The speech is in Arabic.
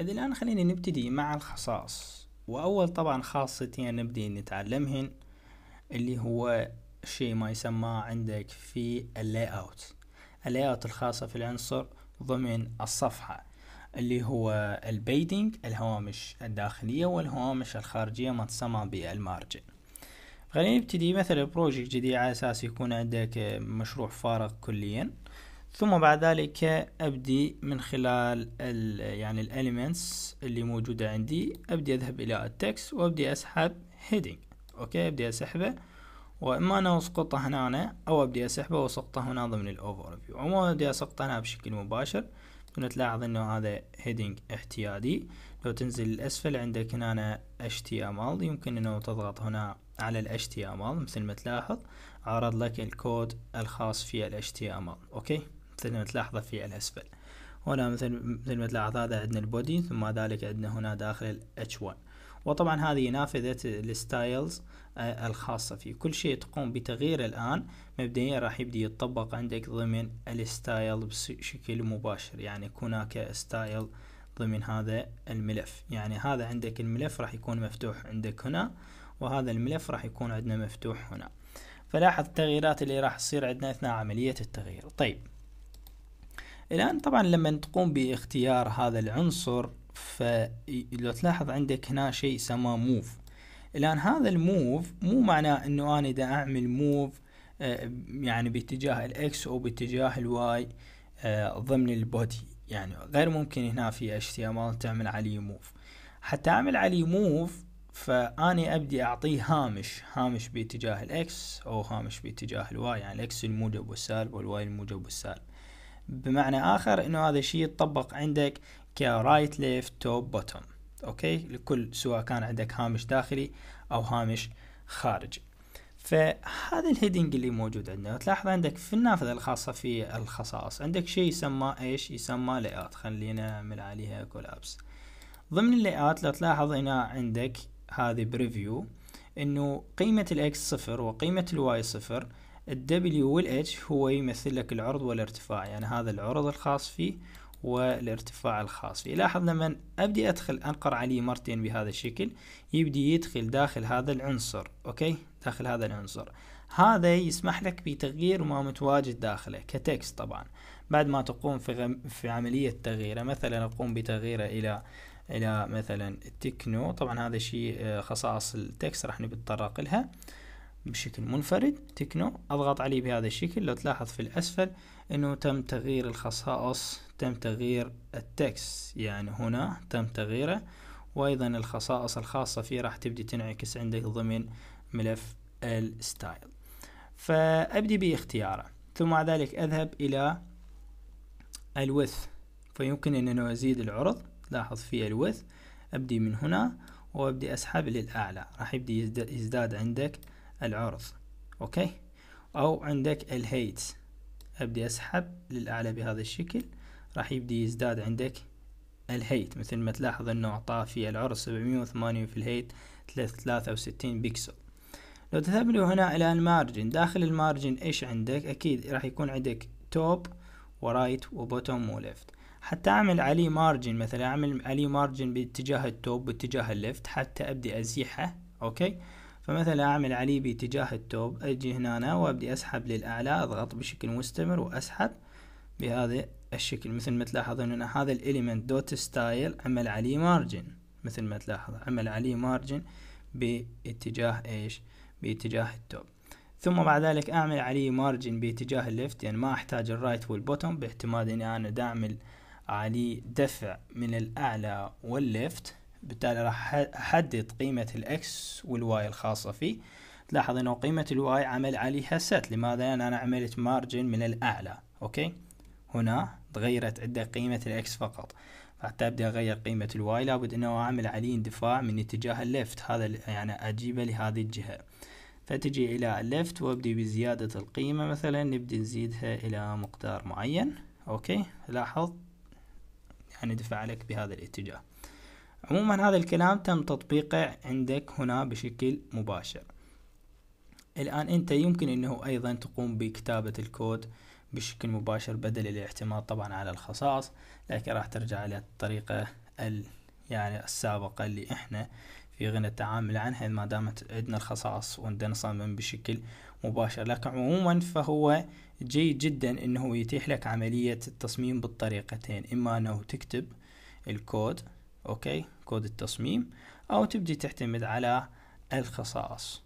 الآن خلينا نبتدي مع الخصائص وأول طبعا خاصتين نبدي نتعلمهن اللي هو شيء ما يسمى عندك في اللاي اوت اللاي اوت الخاصة في العنصر ضمن الصفحة اللي هو البيدنج الهوامش الداخلية والهوامش الخارجية ما تسمى بالمارجن خلينا نبتدي مثلا بروجيك جديد على اساس يكون عندك مشروع فارغ كليا ثم بعد ذلك أبدي من خلال الـ يعني الاليمنتس اللي موجودة عندي أبدي أذهب إلى التكست وأبدي أسحب هيدنج أوكي أبدي أسحبه وإما أنا أسقطه هنا أنا أو أبدي أسحبه وأسقطه هنا ضمن الأوفر فيو أو أبدي أسقطه هنا بشكل مباشر هنا تلاحظ أنه هذا هيدنج احتيادي لو تنزل الأسفل عندك هنا أنا HTML يمكن أنه تضغط هنا على ال HTML مثل ما تلاحظ عرض لك الكود الخاص في ال HTML أوكي مثل ما تلاحظه في الأسفل هنا مثل مثل ما تلاحظ هذا عندنا البودي ثم ذلك عندنا هنا داخل ال H1 وطبعا هذه نافذة الستايلز الخاصة فيه كل شيء تقوم بتغيير الآن مبدئيا راح يبدي يتطبق عندك ضمن الستايل بشكل مباشر يعني يكون هناك ستايل ضمن هذا الملف يعني هذا عندك الملف راح يكون مفتوح عندك هنا وهذا الملف راح يكون عندنا مفتوح هنا فلاحظ التغييرات اللي راح تصير عندنا أثناء عملية التغيير طيب الآن طبعا لما تقوم باختيار هذا العنصر فلو تلاحظ عندك هنا شيء سماه موف الآن هذا الموف مو معناه أنه أنا إذا أعمل موف آه، يعني باتجاه الإكس أو باتجاه الواي آه، ضمن البودي يعني غير ممكن هنا في HTML تعمل عليه موف حتى أعمل عليه موف فأني أبدي أعطيه هامش هامش باتجاه الإكس أو هامش باتجاه الواي يعني الإكس الموجب والسالب والواي الموجب والسالب بمعنى آخر أنه هذا الشيء يتطبق عندك كرايت ليفت توب بوتوم أوكي لكل سواء كان عندك هامش داخلي أو هامش خارجي فهذا الهيدنج اللي موجود عندنا تلاحظ عندك في النافذة الخاصة في الخصائص عندك شيء يسمى ايش يسمى لايات خلينا نعمل عليها كولابس ضمن اللايات لو تلاحظ هنا عندك هذه بريفيو انه قيمة الاكس صفر وقيمة الواي صفر الدبليو والاتش هو يمثل لك العرض والارتفاع يعني هذا العرض الخاص فيه والارتفاع الخاص فيه لاحظ لما ابدي ادخل انقر عليه مرتين بهذا الشكل يبدي يدخل داخل هذا العنصر اوكي داخل هذا العنصر هذا يسمح لك بتغيير ما متواجد داخله كتكست طبعا بعد ما تقوم في, غم في عملية تغييره مثلا اقوم بتغييره الى الى مثلا التكنو طبعا هذا شيء آه، خصائص التكست راح نتطرق لها بشكل منفرد تكنو اضغط عليه بهذا الشكل لو تلاحظ في الاسفل انه تم تغيير الخصائص تم تغيير التكس يعني هنا تم تغييره وايضا الخصائص الخاصة فيه راح تبدي تنعكس عندك ضمن ملف الستايل فابدي باختياره ثم مع ذلك اذهب الى الوث فيمكن ان انا ازيد العرض لاحظ في الوث ابدي من هنا وابدي اسحب للاعلى راح يبدي يزداد عندك العرض اوكي او عندك الهيت ابدي اسحب للاعلى بهذا الشكل راح يبدي يزداد عندك الهيت مثل ما تلاحظ انه اعطاه في العرض 780 في الهيت 63 بكسل لو تذهب له هنا الى المارجن داخل المارجن ايش عندك اكيد راح يكون عندك توب ورايت وبوتوم وليفت حتى اعمل عليه مارجن مثلا اعمل عليه مارجن باتجاه التوب باتجاه الليفت حتى ابدي ازيحه اوكي فمثلا أعمل عليه باتجاه التوب أجي هنا أنا وأبدي أسحب للأعلى أضغط بشكل مستمر وأسحب بهذا الشكل مثل ما تلاحظون أن هذا الإليمنت دوت ستايل عمل عليه مارجن مثل ما تلاحظ عمل عليه مارجن باتجاه إيش باتجاه التوب ثم بعد ذلك أعمل عليه مارجن باتجاه الليفت يعني ما أحتاج الرايت والبوتوم باعتماد أني أنا داعمل عليه دفع من الأعلى والليفت بالتالي راح احدد قيمة الاكس والواي الخاصة فيه تلاحظ انه قيمة الواي عمل عليها ست لماذا لان انا عملت مارجن من الاعلى اوكي هنا تغيرت عندك قيمة الاكس فقط حتى ابدا اغير قيمة الواي لابد انه اعمل عليه اندفاع من اتجاه الليفت هذا يعني اجيبه لهذه الجهة فتجي الى الليفت وابدي بزيادة القيمة مثلا نبدي نزيدها الى مقدار معين اوكي لاحظ يعني دفع لك بهذا الاتجاه عموما هذا الكلام تم تطبيقه عندك هنا بشكل مباشر الآن أنت يمكن أنه أيضا تقوم بكتابة الكود بشكل مباشر بدل الاعتماد طبعا على الخصائص لكن راح ترجع إلى الطريقة ال يعني السابقة اللي احنا في غنى التعامل عنها ما دامت عندنا الخصائص وعندنا نصمم بشكل مباشر لكن عموما فهو جيد جدا انه يتيح لك عملية التصميم بالطريقتين اما انه تكتب الكود اوكي كود التصميم او تبدي تعتمد على الخصائص